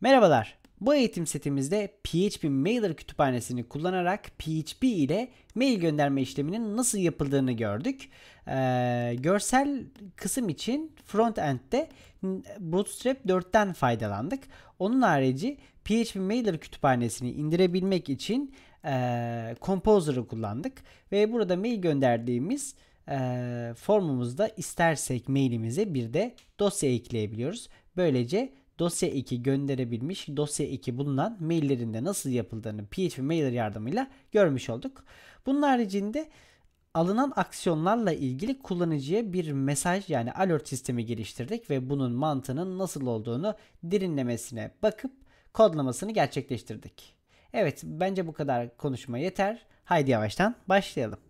Merhabalar. Bu eğitim setimizde PHP Mailer kütüphanesini kullanarak PHP ile mail gönderme işleminin nasıl yapıldığını gördük. Ee, görsel kısım için frontend'de Bootstrap 4'ten faydalandık. Onun harici PHP Mailer kütüphanesini indirebilmek için e, Composer'ı kullandık. Ve burada mail gönderdiğimiz e, formumuzda istersek mailimize bir de dosya ekleyebiliyoruz. Böylece dosya 2 gönderebilmiş dosya 2 bulunan maillerinde nasıl yapıldığını PHP Mailer yardımıyla görmüş olduk. Bunun haricinde alınan aksiyonlarla ilgili kullanıcıya bir mesaj yani alert sistemi geliştirdik ve bunun mantığının nasıl olduğunu derinlemesine bakıp kodlamasını gerçekleştirdik. Evet bence bu kadar konuşma yeter. Haydi yavaştan başlayalım.